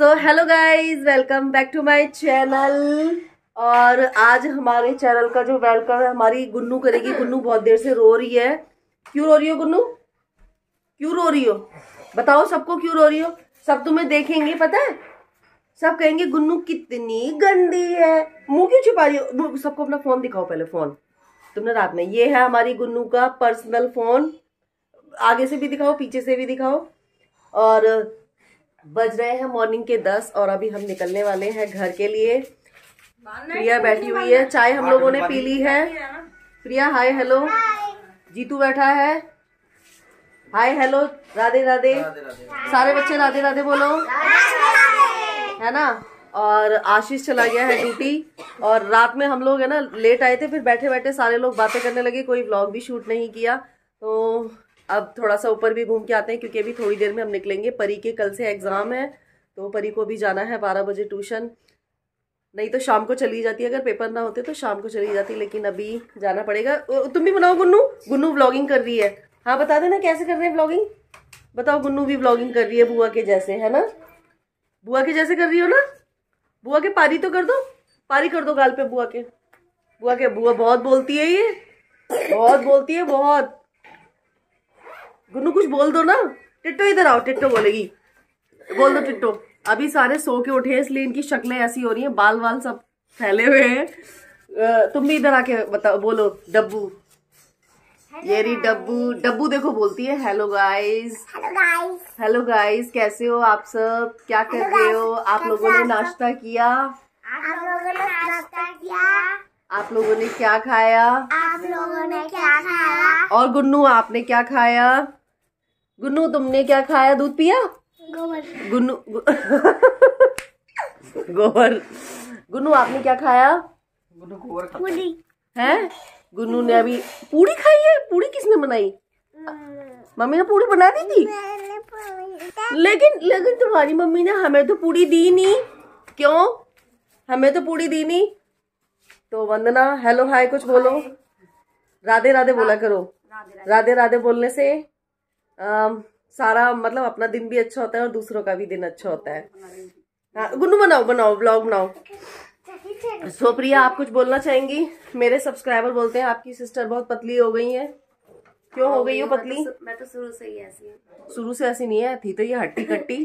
So hello guys welcome back to my channel और आज हमारे चैनल का जो वेलकम है हमारी गुन्नू करेगी गुन्नू बहुत देर से रो रही है क्यों रो रही हो गुन्नू क्यों रो रही हो बताओ सबको क्यों रो रही हो सब तुम्हें देखेंगे पता है सब कहेंगे गुन्नू कितनी गंदी है मुंह क्यों छुपा रही हो सबको अपना फोन दिखाओ पहले फोन तुमने रात में ये है हमारी गुन्नू का पर्सनल फोन आगे से भी दिखाओ पीछे से भी दिखाओ और बज रहे हैं मॉर्निंग के दस और अभी हम निकलने वाले हैं घर के लिए प्रिया बैठी हुई है चाय हम लोगों ने पी ली है प्रिया हाय हेलो जीतू बैठा है हाय हेलो राधे राधे सारे बच्चे राधे राधे बोलो है ना और आशीष चला गया है ड्यूटी और रात में हम लोग है ना लेट आए थे फिर बैठे बैठे सारे लोग बातें करने लगे कोई ब्लॉग भी शूट नहीं किया तो अब थोड़ा सा ऊपर भी घूम के आते हैं क्योंकि अभी थोड़ी देर में हम निकलेंगे परी के कल से एग्ज़ाम है तो परी को भी जाना है बारह बजे ट्यूशन नहीं तो शाम को चली जाती अगर पेपर ना होते तो शाम को चली जाती लेकिन अभी जाना पड़ेगा तुम भी बनाओ गुन्नू गुन्नू ब्लॉगिंग कर रही है हाँ बता देना कैसे कर रहे हैं ब्लॉगिंग बताओ गुन्नू भी ब्लॉगिंग कर रही है बुआ के जैसे है ना बुआ के जैसे कर रही हो ना बुआ के पारी तो कर दो पारी कर दो गाल पे बुआ के बुआ के बुआ बहुत बोलती है ये बहुत बोलती है बहुत गुन्नू कुछ बोल दो ना टिट्टो इधर आओ टिट्टो बोलेगी बोल दो टिट्टो अभी सारे सो के उठे हैं इसलिए इनकी शक्लें ऐसी हो रही हैं बाल वाल सब फैले हुए हैं तुम भी इधर आके बताओ बोलो डब्बू ये डब्बू डब्बू देखो बोलती है हेलो गाइस हेलो गाइस कैसे हो आप सब क्या कर रहे हो आप लोगों ने नाश्ता किया आप लोगों ने नाश्ता किया आप लोगों ने क्या खाया आप लोगों ने क्या खाया और गुन्नू आपने क्या खाया गुन्नू तुमने क्या खाया दूध पिया गोबर गुन्नू गोबर गुन्नू आपने क्या खाया पूरी है गुन्नू ने अभी पूरी खाई है पूरी किसने बनाई हम्म। मम्मी ने पूरी बना दी थी लेकिन लेकिन तुम्हारी मम्मी ने हमें तो पूरी दी नहीं क्यों हमें तो पूरी दी नहीं तो वंदना हेलो हाय कुछ बोलो राधे राधे बोला हाँ। करो राधे राधे बोलने से सारा मतलब अपना दिन भी अच्छा होता है और दूसरों का भी दिन अच्छा होता है हाँ, गुन्नू बनाओ बनाओ ब्लॉग बनाओ सोप्रिया आप कुछ बोलना चाहेंगी मेरे सब्सक्राइबर बोलते हैं आपकी सिस्टर बहुत पतली हो गई है क्यों हो गई हो तो पतली मैं तो शुरू से ही ऐसी शुरू से ऐसी नहीं है थी तो ये हट्टी कट्टी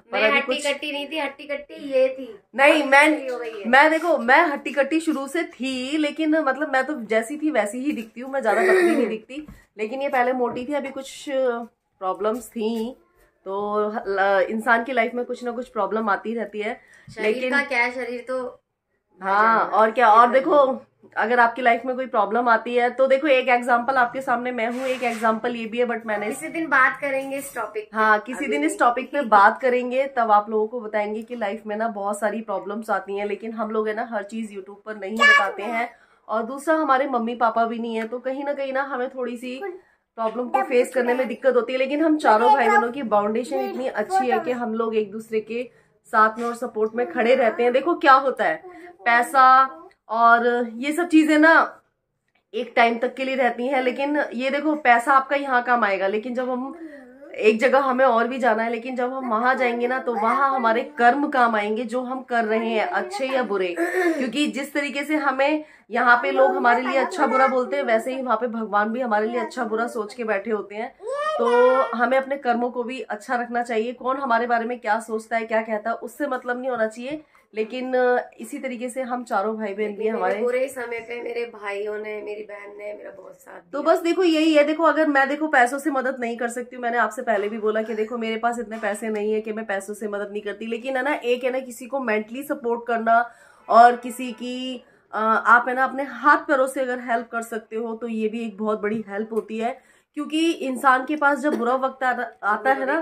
मैं हट्टी कुछ कट्टी नहीं थी हट्टी कट्टी ये थी नहीं मैं मैं देखो मैं हट्टी कट्टी शुरू से थी लेकिन मतलब मैं तो जैसी थी वैसी ही दिखती हूँ मैं ज्यादा पतली नहीं दिखती लेकिन ये पहले मोटी थी अभी कुछ प्रॉब्लम्स थी तो इंसान की लाइफ में कुछ ना कुछ प्रॉब्लम आती रहती है लेकिन क्या शरीर तो हाँ और क्या और देखो अगर आपकी लाइफ में कोई प्रॉब्लम आती है तो देखो एक एग्जांपल आपके सामने मैं हूँ एक एग्जांपल ये भी है बट मैंने किसी दिन बात करेंगे इस टॉपिक हाँ किसी दिन इस टॉपिक पे बात करेंगे तब आप लोगों को बताएंगे कि लाइफ में ना बहुत सारी प्रॉब्लम्स आती हैं लेकिन हम लोग है ना हर चीज यूट्यूब पर नहीं बताते हैं और दूसरा हमारे मम्मी पापा भी नहीं है तो कहीं ना कहीं ना हमें थोड़ी सी प्रॉब्लम को फेस करने में दिक्कत होती है लेकिन हम चारों भाई बहनों की बाउंडेशन इतनी अच्छी है कि हम लोग एक दूसरे के साथ में और सपोर्ट में खड़े रहते हैं देखो क्या होता है पैसा और ये सब चीजें ना एक टाइम तक के लिए रहती हैं लेकिन ये देखो पैसा आपका यहाँ काम आएगा लेकिन जब हम एक जगह हमें और भी जाना है लेकिन जब हम वहां जाएंगे ना तो वहां हमारे कर्म काम आएंगे जो हम कर रहे हैं अच्छे या बुरे क्योंकि जिस तरीके से हमें यहाँ पे लोग हमारे लिए अच्छा बुरा बोलते हैं वैसे ही वहां पे भगवान भी हमारे लिए अच्छा बुरा सोच के बैठे होते हैं तो हमें अपने कर्मों को भी अच्छा रखना चाहिए कौन हमारे बारे में क्या सोचता है क्या कहता है उससे मतलब नहीं होना चाहिए लेकिन इसी तरीके से हम चारों भाई बहन भी हमारे पूरे समय पे मेरे भाइयों ने मेरी बहन ने मेरा बहुत साथ तो बस देखो यही है देखो अगर मैं देखो पैसों से मदद नहीं कर सकती हूँ मैंने आपसे पहले भी बोला कि देखो मेरे पास इतने पैसे नहीं है कि मैं पैसों से मदद नहीं करती लेकिन है ना एक है ना किसी को मेंटली सपोर्ट करना और किसी की आप है ना अपने हाथ पैरों से अगर हेल्प कर सकते हो तो ये भी एक बहुत बड़ी हेल्प होती है क्योंकि इंसान के पास जब बुरा वक्त आता है ना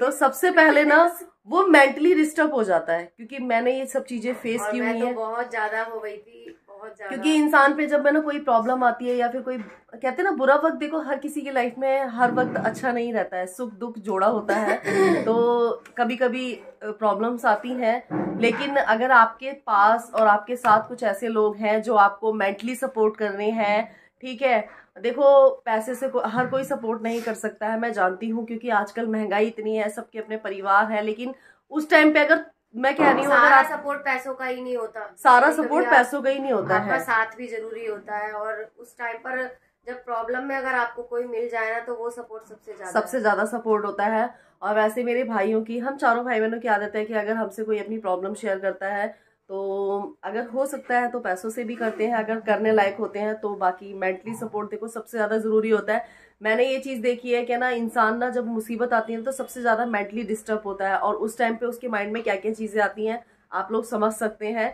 तो सबसे पहले ना वो मेंटली डिस्टर्ब हो जाता है क्योंकि मैंने ये सब चीजें फेस की हुई तो है बहुत ज्यादा हो गई थी क्योंकि इंसान पे जब मैंने कोई प्रॉब्लम आती है या फिर कोई कहते हैं ना बुरा वक्त देखो हर किसी की लाइफ में हर वक्त अच्छा नहीं रहता है सुख दुख जोड़ा होता है तो कभी कभी प्रॉब्लम्स आती हैं लेकिन अगर आपके पास और आपके साथ कुछ ऐसे लोग हैं जो आपको मेंटली सपोर्ट कर रहे हैं ठीक है देखो पैसे से को, हर कोई सपोर्ट नहीं कर सकता है मैं जानती हूँ क्योंकि आजकल महंगाई इतनी है सबके अपने परिवार है लेकिन उस टाइम पे अगर मैं कह रही हूँ सारा सपोर्ट पैसों का ही नहीं होता सारा सपोर्ट पैसों का ही नहीं होता है साथ भी जरूरी होता है और उस टाइम पर जब प्रॉब्लम में अगर आपको कोई मिल जाए ना तो वो सपोर्ट सबसे ज्यादा सबसे ज्यादा सपोर्ट होता है और वैसे मेरे भाइयों की हम चारों भाई बहनों की आदत है कि अगर हमसे कोई अपनी प्रॉब्लम शेयर करता है तो अगर हो सकता है तो पैसों से भी करते हैं अगर करने लायक होते हैं तो बाकी मेंटली सपोर्ट देखो सबसे ज़्यादा ज़रूरी होता है मैंने ये चीज़ देखी है कि ना इंसान ना जब मुसीबत आती है तो सबसे ज़्यादा मेंटली डिस्टर्ब होता है और उस टाइम पे उसके माइंड में क्या क्या चीज़ें आती हैं आप लोग समझ सकते हैं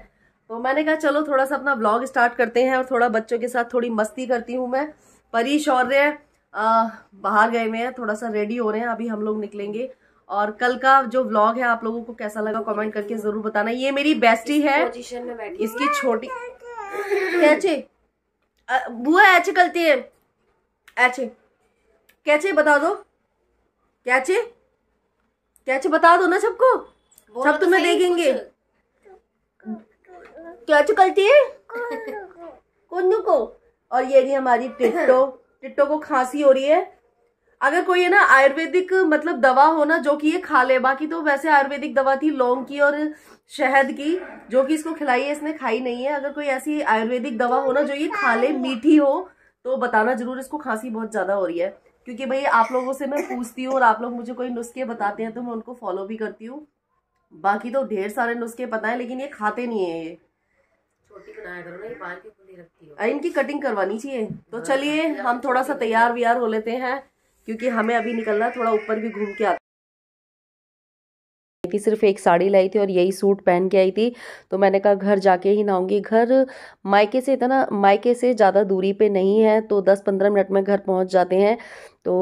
तो मैंने कहा चलो थोड़ा सा अपना ब्लॉग स्टार्ट करते हैं और थोड़ा बच्चों के साथ थोड़ी मस्ती करती हूँ मैं परी शौर्य बाहर गए हुए हैं थोड़ा सा रेडी हो रहे हैं अभी हम लोग निकलेंगे और कल का जो व्लॉग है आप लोगों को कैसा लगा कमेंट करके जरूर बताना ये मेरी बेस्टी है इसकी छोटी कैचे बुआ ऐचे गलती है ऐचे कैचे बता दो कैचे कैचे बता दो ना सबको सब तो तुम्हें देखेंगे क्या चुकलती है कुन्नू को और ये रही हमारी टिट्टो टिट्टो को खांसी हो रही है अगर कोई है ना आयुर्वेदिक मतलब दवा हो ना जो कि ये खा ले बाकी तो वैसे आयुर्वेदिक दवा थी लौंग की और शहद की जो कि इसको खिलाई है इसने खाई नहीं है अगर कोई ऐसी आयुर्वेदिक दवा हो ना जो ये खा ले मीठी हो तो बताना जरूर इसको खांसी बहुत ज़्यादा हो रही है क्योंकि भाई आप लोगों से मैं पूछती हूँ और आप लोग मुझे कोई नुस्खे बताते हैं तो मैं उनको फॉलो भी करती हूँ बाकी तो ढेर सारे नुस्खे पता है लेकिन ये खाते नहीं है ये इनकी कटिंग करवानी चाहिए तो हाँ, चलिए हाँ, हम हाँ, थोड़ा सा तैयार व्यार हो लेते हैं क्योंकि हमें अभी निकलना थोड़ा ऊपर भी घूम के आता कि सिर्फ एक साड़ी लाई थी और यही सूट पहन के आई थी तो मैंने कहा घर जाके ही नहाऊंगी घर मायके से इतना मायके से ज़्यादा दूरी पे नहीं है तो 10-15 मिनट में घर पहुंच जाते हैं तो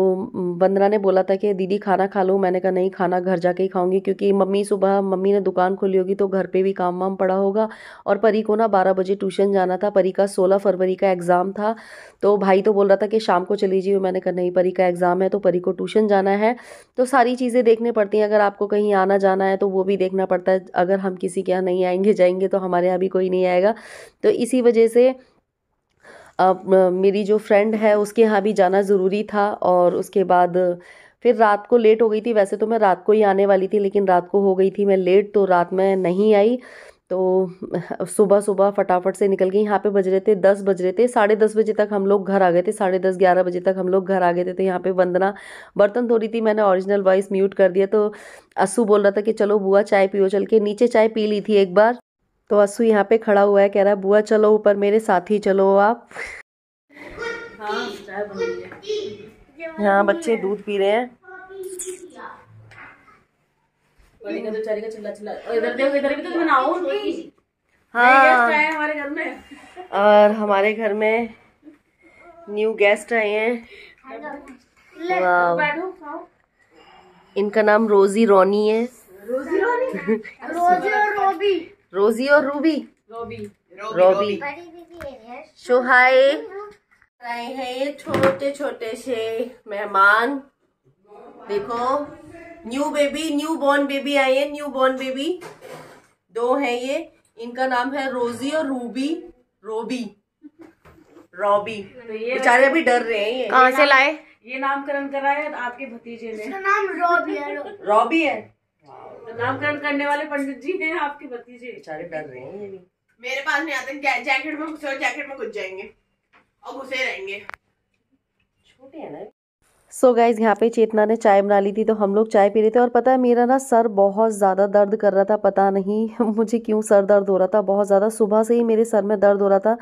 वंदना ने बोला था कि दीदी खाना खा लो मैंने कहा नहीं खाना घर जाके ही खाऊंगी क्योंकि मम्मी सुबह मम्मी ने दुकान खोली होगी तो घर पे भी काम वाम पड़ा होगा और परी को ना बारह बजे ट्यूशन जाना था परी का सोलह फरवरी का एग्ज़ाम था तो भाई तो बोल रहा था कि शाम को चली जाइए मैंने कहा नहीं परी का एग्ज़ाम है तो परी को ट्यूशन जाना है तो सारी चीज़ें देखने पड़ती हैं अगर आपको कहीं आना जाना है तो वो भी देखना पड़ता है अगर हम किसी के यहाँ नहीं आएंगे जाएंगे तो हमारे यहाँ भी कोई नहीं आएगा तो इसी वजह से मेरी जो फ्रेंड है उसके यहाँ भी जाना ज़रूरी था और उसके बाद फिर रात को लेट हो गई थी वैसे तो मैं रात को ही आने वाली थी लेकिन रात को हो गई थी मैं लेट तो रात में नहीं आई तो सुबह सुबह फटाफट से निकल गई यहाँ पे बज रहे थे दस बज रहे थे साढ़े दस बजे तक हम लोग घर आ गए थे साढ़े दस ग्यारह बजे तक हम लोग घर आ गए थे तो यहाँ पे वंदना बर्तन धो रही थी मैंने ओरिजिनल वॉइस म्यूट कर दिया तो अस्सू बोल रहा था कि चलो बुआ चाय पियो चल के नीचे चाय पी ली थी एक बार तो असु यहाँ पे खड़ा हुआ है कह रहा है बुआ चलो ऊपर मेरे साथ ही चलो आप हाँ, यहाँ बच्चे दूध पी रहे हैं तो तो हाँ और हमारे घर में न्यू गेस्ट आए हैं इनका नाम रोजी रोनी है रोजी रोनी रोजी और रोबी रोजी और रूबी रोबी शुहाए आए हैं ये छोटे छोटे से मेहमान देखो new baby newborn baby आए हैं न्यू बॉर्न बेबी दो हैं ये इनका नाम है रोजी और रूबी रोबी रॉबी तो ये बेचारे अभी डर रहे हैं कहाँ से लाए ये नामकरण कराया आपके भतीजे ने नाम रॉबी है रॉबी है नामकरण करने वाले पंडित जी हैं आपके भतीजे बेचारे डर रहे हैं मेरे पास नहीं आते जैकेट में घुसे जैकेट में घुस जाएंगे और घुसे रहेंगे छोटे हैं ना सो गाइज़ यहाँ पे चेतना ने चाय बना ली थी तो हम लोग चाय पी रहे थे और पता है मेरा ना सर बहुत ज़्यादा दर्द कर रहा था पता नहीं मुझे क्यों सर दर्द हो रहा था बहुत ज़्यादा सुबह से ही मेरे सर में दर्द हो रहा था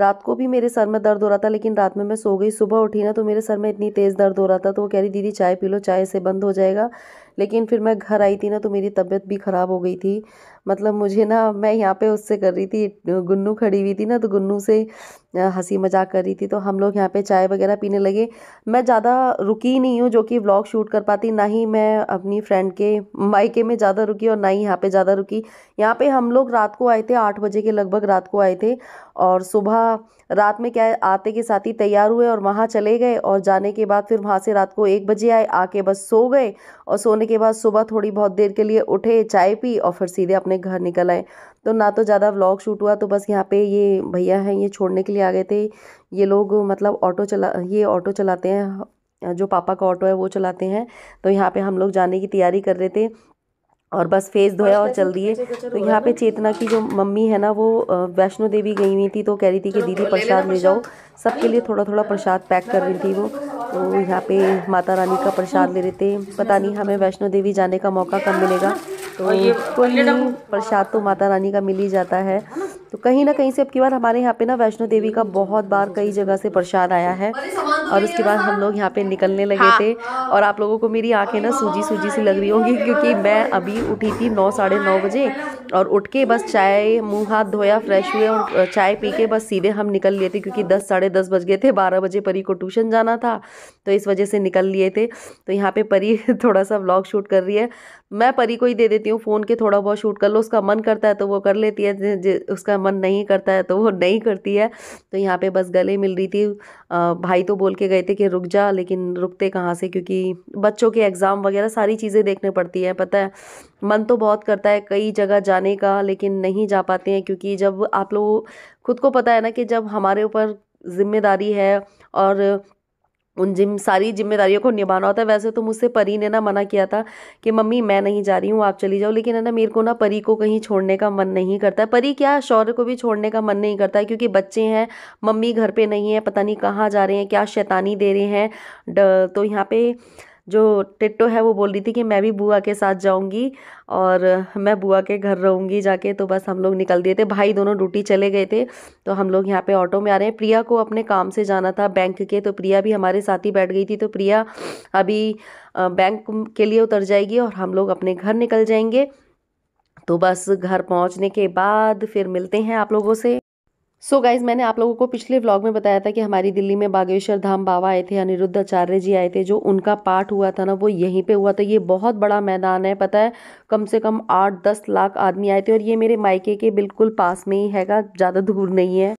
रात को भी मेरे सर में दर्द हो रहा था लेकिन रात में मैं सो गई सुबह उठी ना तो मेरे सर में इतनी तेज़ दर्द हो रहा था तो वो कह रही दीदी चाय पी लो चाय से बंद हो जाएगा लेकिन फिर मैं घर आई थी ना तो मेरी तबीयत भी ख़राब हो गई थी मतलब मुझे ना मैं यहाँ पे उससे कर रही थी गुन्नू खड़ी हुई थी ना तो गुन्नू से हंसी मजाक कर रही थी तो हम लोग यहाँ पे चाय वगैरह पीने लगे मैं ज़्यादा रुकी नहीं हूँ जो कि व्लॉग शूट कर पाती ना ही मैं अपनी फ्रेंड के मायके में ज़्यादा रुकी और ना ही यहाँ पे ज़्यादा रुकी यहाँ पे हम लोग रात को आए थे आठ बजे के लगभग रात को आए थे और सुबह रात में क्या आते के साथ ही तैयार हुए और वहाँ चले गए और जाने के बाद फिर वहाँ से रात को एक बजे आए आके बस सो गए और सोने के बाद सुबह थोड़ी बहुत देर के लिए उठे चाय पी और फिर सीधे अपने घर निकल आए तो ना तो ज़्यादा व्लॉग शूट हुआ तो बस यहाँ पे ये भैया हैं ये छोड़ने के लिए आ गए थे ये लोग मतलब ऑटो चला ये ऑटो चलाते हैं जो पापा का ऑटो है वो चलाते हैं तो यहाँ पे हम लोग जाने की तैयारी कर रहे थे और बस फेस धोया और चल दिए तो, तो यहाँ पे चेतना की जो मम्मी है ना वो वैष्णो देवी गई हुई थी तो कह रही थी कि दीदी प्रसाद ले जाओ सबके लिए थोड़ा थोड़ा हाँ। प्रसाद पैक कर रही थी तो। वो तो यहाँ पे माता रानी का प्रसाद ले रहे थे पता नहीं हमें वैष्णो देवी जाने का मौका कब मिलेगा तो कोई प्रसाद तो माता रानी का मिल ही जाता है तो कहीं ना कहीं से अब की बार हमारे यहाँ पे ना वैष्णो देवी का बहुत बार कई जगह से प्रसाद आया है और उसके बाद हम लोग यहाँ पे निकलने लगे हाँ। थे और आप लोगों को मेरी आंखें ना सूजी सूजी सी लग रही होंगी क्योंकि मैं अभी उठी थी नौ साढ़े नौ बजे और उठ के बस चाय मुंह हाथ धोया फ्रेश हुए और चाय पी के बस सीधे हम निकल लिए थे क्योंकि दस साढ़े दस बज गए थे बारह बजे परी को ट्यूशन जाना था तो इस वजह से निकल लिए थे तो यहाँ पे परी थोड़ा सा व्लॉग शूट कर रही है मैं परी को ही दे देती हूँ फ़ोन के थोड़ा बहुत शूट कर लो उसका मन करता है तो वो कर लेती है उसका मन नहीं करता है तो वो नहीं करती है तो यहाँ पर बस गले मिल रही थी भाई तो बोल के गए थे कि रुक जा लेकिन रुकते कहाँ से क्योंकि बच्चों के एग्ज़ाम वगैरह सारी चीज़ें देखने पड़ती हैं पता है मन तो बहुत करता है कई जगह जा जाने का लेकिन नहीं जा पाते हैं क्योंकि जब आप लोग खुद को पता है ना कि जब हमारे ऊपर जिम्मेदारी है और उन जिम सारी जिम्मेदारियों को निभाना होता है वैसे तो मुझसे परी ने ना मना किया था कि मम्मी मैं नहीं जा रही हूँ आप चली जाओ लेकिन है ना मेरे को ना परी को कहीं छोड़ने का मन नहीं करता है परी क्या शौर्य को भी छोड़ने का मन नहीं करता है क्योंकि बच्चे हैं मम्मी घर पे नहीं है पता नहीं कहाँ जा रहे हैं क्या शैतानी दे रहे हैं तो यहाँ पे जो टिट्टो है वो बोल रही थी कि मैं भी बुआ के साथ जाऊंगी और मैं बुआ के घर रहूंगी जाके तो बस हम लोग निकल दिए थे भाई दोनों ड्यूटी चले गए थे तो हम लोग यहाँ पे ऑटो में आ रहे हैं प्रिया को अपने काम से जाना था बैंक के तो प्रिया भी हमारे साथ ही बैठ गई थी तो प्रिया अभी बैंक के लिए उतर जाएगी और हम लोग अपने घर निकल जाएंगे तो बस घर पहुँचने के बाद फिर मिलते हैं आप लोगों से सो so गाइज मैंने आप लोगों को पिछले व्लॉग में बताया था कि हमारी दिल्ली में बागेश्वर धाम बाबा आए थे अनिरुद्ध आचार्य जी आए थे जो उनका पाठ हुआ था ना वो यहीं पे हुआ था ये बहुत बड़ा मैदान है पता है कम से कम आठ दस लाख आदमी आए थे और ये मेरे मायके के बिल्कुल पास में ही हैगा ज़्यादा दूर नहीं है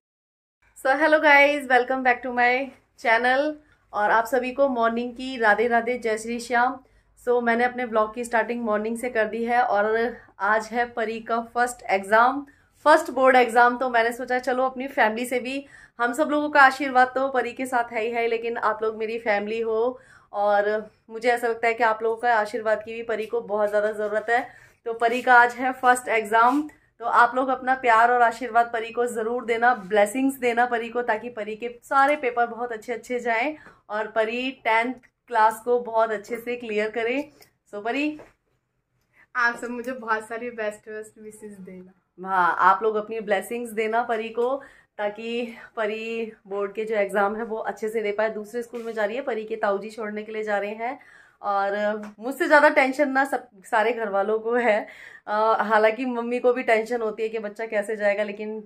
so hello guys welcome back to my channel और आप सभी को मॉर्निंग की राधे राधे जय श्री श्याम सो so, मैंने अपने ब्लॉग की स्टार्टिंग मॉर्निंग से कर दी है और आज है परी का first exam first board exam तो मैंने सोचा चलो अपनी फैमिली से भी हम सब लोगों का आशीर्वाद तो परी के साथ है ही है लेकिन आप लोग मेरी फैमिली हो और मुझे ऐसा लगता है कि आप लोगों का आशीर्वाद की भी परी को बहुत ज़्यादा ज़रूरत है तो परी का आज है फर्स्ट एग्ज़ाम तो आप लोग अपना प्यार और आशीर्वाद परी को ज़रूर देना ब्लेसिंग्स देना परी को ताकि परी के सारे पेपर बहुत अच्छे अच्छे जाएं और परी टेंथ क्लास को बहुत अच्छे से क्लियर करें सो परी आप सब मुझे बहुत सारी बेस्ट बेस्ट विशेष देना हाँ आप लोग अपनी ब्लेसिंग्स देना परी को ताकि परी बोर्ड के जो एग्ज़ाम है वो अच्छे से दे पाए दूसरे स्कूल में जा रही है परी के ताऊजी छोड़ने के लिए जा रहे हैं और मुझसे ज़्यादा टेंशन ना सब सारे घर वालों को है हालांकि मम्मी को भी टेंशन होती है कि बच्चा कैसे जाएगा लेकिन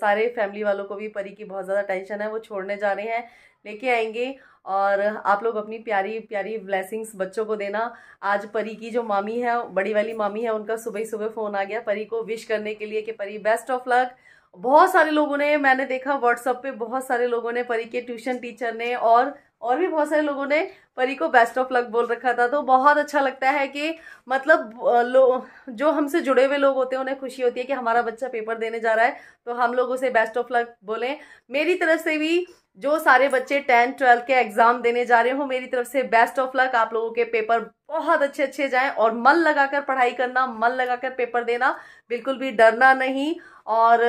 सारे फैमिली वालों को भी परी की बहुत ज़्यादा टेंशन है वो छोड़ने जा रहे हैं लेके आएंगे और आप लोग अपनी प्यारी प्यारी ब्लेसिंग्स बच्चों को देना आज परी की जो मामी है बड़ी वाली मामी है उनका सुबह ही सुबह फ़ोन आ गया परी को विश करने के लिए कि परी बेस्ट ऑफ लक बहुत सारे लोगों ने मैंने देखा व्हाट्सअप पे बहुत सारे लोगों ने परी के ट्यूशन टीचर ने और और भी बहुत सारे लोगों ने परी को बेस्ट ऑफ लक बोल रखा था तो बहुत अच्छा लगता है कि मतलब लो जो हमसे जुड़े हुए लोग होते हैं उन्हें खुशी होती है कि हमारा बच्चा पेपर देने जा रहा है तो हम लोग उसे बेस्ट ऑफ लक बोलें मेरी तरफ से भी जो सारे बच्चे टेंथ ट्वेल्थ के एग्जाम देने जा रहे हो मेरी तरफ से बेस्ट ऑफ लक आप लोगों के पेपर बहुत अच्छे अच्छे जाएं और मन लगाकर पढ़ाई करना मन लगाकर पेपर देना बिल्कुल भी डरना नहीं और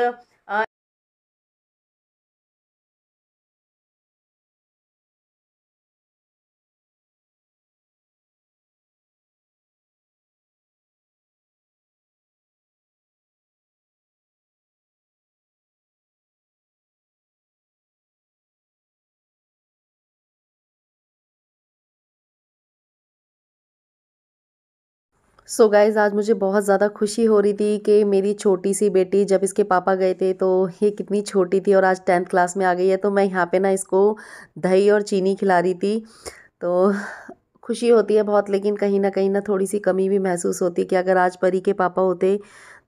सो so गाइज़ आज मुझे बहुत ज़्यादा खुशी हो रही थी कि मेरी छोटी सी बेटी जब इसके पापा गए थे तो ये कितनी छोटी थी और आज टेंथ क्लास में आ गई है तो मैं यहाँ पे ना इसको दही और चीनी खिला रही थी तो खुशी होती है बहुत लेकिन कहीं ना कहीं ना थोड़ी सी कमी भी महसूस होती है कि अगर आज परी के पापा होते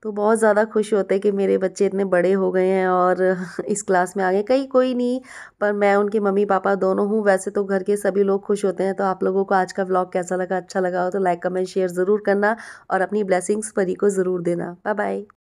तो बहुत ज़्यादा खुश होते कि मेरे बच्चे इतने बड़े हो गए हैं और इस क्लास में आ गए कई कोई नहीं पर मैं उनके मम्मी पापा दोनों हूँ वैसे तो घर के सभी लोग खुश होते हैं तो आप लोगों को आज का व्लॉग कैसा लगा अच्छा लगा हो तो लाइक कमेंट शेयर ज़रूर करना और अपनी ब्लेसिंग्स परी को ज़रूर देना बाय बाय